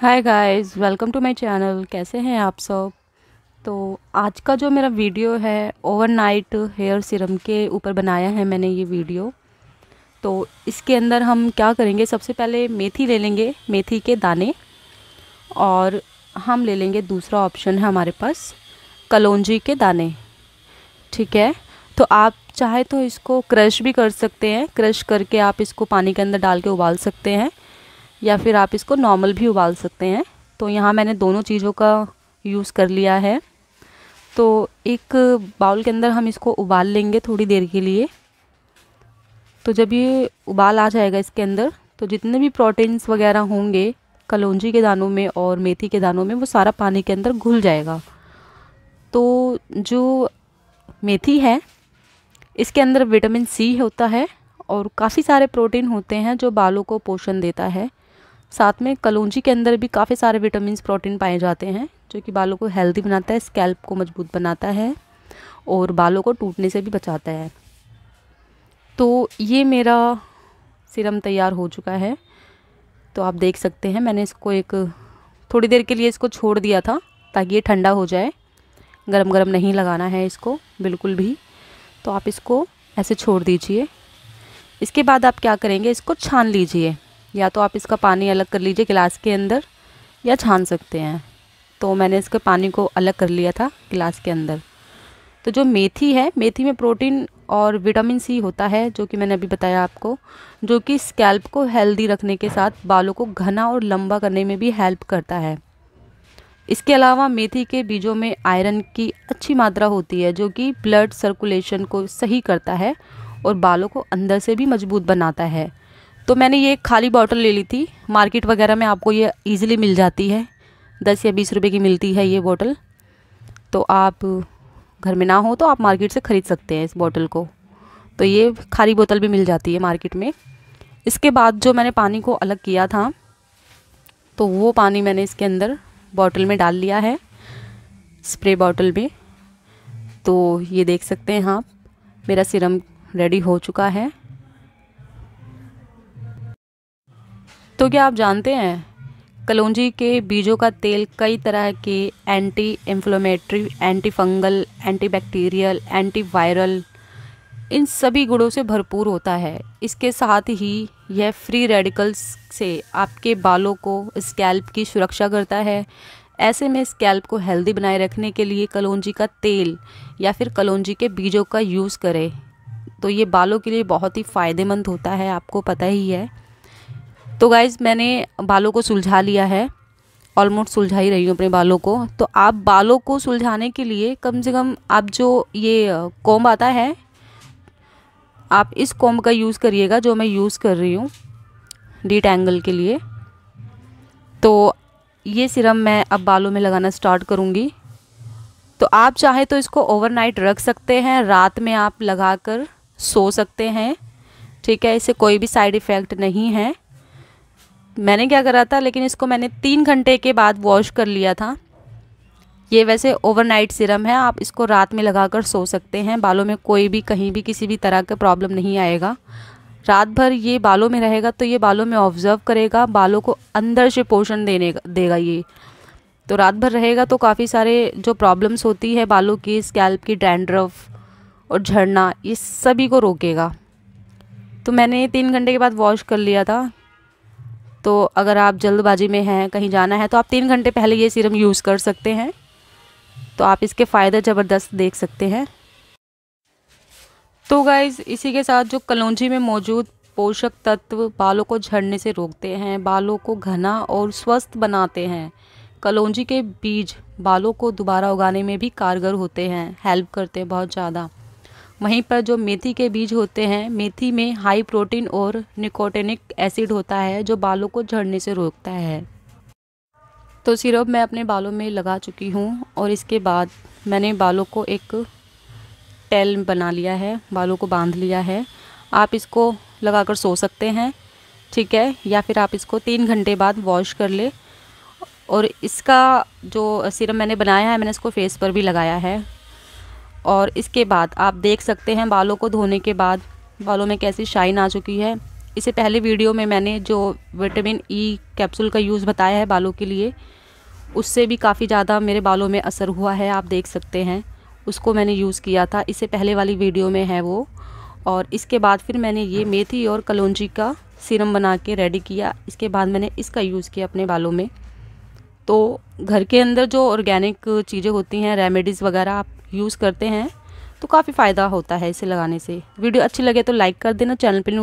hi guys welcome to my channel कैसे हैं आप सब तो आज का जो मेरा वीडियो है ओवरनाइट हेयर सीरम के ऊपर बनाया है मैंने ये वीडियो तो इसके अंदर हम क्या करेंगे सबसे पहले मेथी ले लेंगे मेथी के दाने और हम ले लेंगे दूसरा ऑप्शन है हमारे पास कलौजी के दाने ठीक है तो आप चाहे तो इसको क्रश भी कर सकते हैं क्रश करके आप इसको पानी के अंदर डाल के उबाल सकते हैं या फिर आप इसको नॉर्मल भी उबाल सकते हैं तो यहाँ मैंने दोनों चीज़ों का यूज़ कर लिया है तो एक बाउल के अंदर हम इसको उबाल लेंगे थोड़ी देर के लिए तो जब ये उबाल आ जाएगा इसके अंदर तो जितने भी प्रोटीन्स वगैरह होंगे कलौजी के दानों में और मेथी के दानों में वो सारा पानी के अंदर घुल जाएगा तो जो मेथी है इसके अंदर विटामिन सी होता है और काफ़ी सारे प्रोटीन होते हैं जो बालों को पोषण देता है साथ में कलौजी के अंदर भी काफ़ी सारे विटामिन प्रोटीन पाए जाते हैं जो कि बालों को हेल्दी बनाता है स्कैल्प को मजबूत बनाता है और बालों को टूटने से भी बचाता है तो ये मेरा सिरम तैयार हो चुका है तो आप देख सकते हैं मैंने इसको एक थोड़ी देर के लिए इसको छोड़ दिया था ताकि ये ठंडा हो जाए गरम गरम नहीं लगाना है इसको बिल्कुल भी तो आप इसको ऐसे छोड़ दीजिए इसके बाद आप क्या करेंगे इसको छान लीजिए या तो आप इसका पानी अलग कर लीजिए गिलास के अंदर या छान सकते हैं तो मैंने इसके पानी को अलग कर लिया था गिलास के अंदर तो जो मेथी है मेथी में प्रोटीन और विटामिन सी होता है जो कि मैंने अभी बताया आपको जो कि स्कैल्प को हेल्दी रखने के साथ बालों को घना और लंबा करने में भी हेल्प करता है इसके अलावा मेथी के बीजों में आयरन की अच्छी मात्रा होती है जो कि ब्लड सर्कुलेशन को सही करता है और बालों को अंदर से भी मजबूत बनाता है तो मैंने ये खाली बॉटल ले ली थी मार्केट वगैरह में आपको ये ईज़िली मिल जाती है दस या बीस रुपये की मिलती है ये बॉटल तो आप घर में ना हो तो आप मार्केट से ख़रीद सकते हैं इस बॉटल को तो ये खाली बोतल भी मिल जाती है मार्केट में इसके बाद जो मैंने पानी को अलग किया था तो वो पानी मैंने इसके अंदर बॉटल में डाल लिया है स्प्रे बॉटल में तो ये देख सकते हैं आप मेरा सिरम रेडी हो चुका है तो क्या आप जानते हैं कलौजी के बीजों का तेल कई तरह के anti inflammatory anti fungal anti bacterial anti viral इन सभी गुणों से भरपूर होता है इसके साथ ही यह फ्री रेडिकल्स से आपके बालों को स्कैल्प की सुरक्षा करता है ऐसे में स्कैल्प को हेल्दी बनाए रखने के लिए कलौजी का तेल या फिर कलौजी के बीजों का यूज़ करें तो ये बालों के लिए बहुत ही फ़ायदेमंद होता है आपको पता ही है तो गाइज़ मैंने बालों को सुलझा लिया है ऑलमोस्ट सुलझा ही रही हूँ अपने बालों को तो आप बालों को सुलझाने के लिए कम से कम आप जो ये कॉम्ब आता है आप इस कॉम्ब का यूज़ करिएगा जो मैं यूज़ कर रही हूँ डीट एंगल के लिए तो ये सिरम मैं अब बालों में लगाना स्टार्ट करूँगी तो आप चाहे तो इसको ओवरनाइट रख सकते हैं रात में आप लगा कर सो सकते हैं ठीक है इसे कोई भी साइड इफ़ेक्ट नहीं है मैंने क्या करा था लेकिन इसको मैंने तीन घंटे के बाद वॉश कर लिया था ये वैसे ओवरनाइट सिरम है आप इसको रात में लगाकर सो सकते हैं बालों में कोई भी कहीं भी किसी भी तरह का प्रॉब्लम नहीं आएगा रात भर ये बालों में रहेगा तो ये बालों में ऑब्जर्व करेगा बालों को अंदर से पोषण देने देगा ये तो रात भर रहेगा तो काफ़ी सारे जो प्रॉब्लम्स होती है बालों की स्कैल्प की डैंड्रफ और झड़ना ये सभी को रोकेगा तो मैंने तीन घंटे के बाद वॉश कर लिया था तो अगर आप जल्दबाजी में हैं कहीं जाना है तो आप तीन घंटे पहले ये सीरम यूज़ कर सकते हैं तो आप इसके फ़ायदे ज़बरदस्त देख सकते हैं तो गाइज़ इसी के साथ जो कलौजी में मौजूद पोषक तत्व बालों को झड़ने से रोकते हैं बालों को घना और स्वस्थ बनाते हैं कलौजी के बीज बालों को दोबारा उगाने में भी कारगर होते हैं हेल्प करते हैं बहुत ज़्यादा वहीं पर जो मेथी के बीज होते हैं मेथी में हाई प्रोटीन और निकोटेनिक एसिड होता है जो बालों को झड़ने से रोकता है तो सिरप मैं अपने बालों में लगा चुकी हूँ और इसके बाद मैंने बालों को एक टेल बना लिया है बालों को बांध लिया है आप इसको लगाकर सो सकते हैं ठीक है या फिर आप इसको तीन घंटे बाद वॉश कर ले और इसका जो सिरम मैंने बनाया है मैंने इसको फेस पर भी लगाया है और इसके बाद आप देख सकते हैं बालों को धोने के बाद बालों में कैसी शाइन आ चुकी है इसे पहले वीडियो में मैंने जो विटामिन ई e कैप्सूल का यूज़ बताया है बालों के लिए उससे भी काफ़ी ज़्यादा मेरे बालों में असर हुआ है आप देख सकते हैं उसको मैंने यूज़ किया था इससे पहले वाली वीडियो में है वो और इसके बाद फिर मैंने ये मेथी और कलौजी का सीरम बना के रेडी किया इसके बाद मैंने इसका यूज़ किया अपने बालों में तो घर के अंदर जो ऑर्गेनिक चीज़ें होती हैं रेमेडीज़ वगैरह आप यूज़ करते हैं तो काफ़ी फ़ायदा होता है इसे लगाने से वीडियो अच्छी लगे तो लाइक कर देना चैनल पर नहीं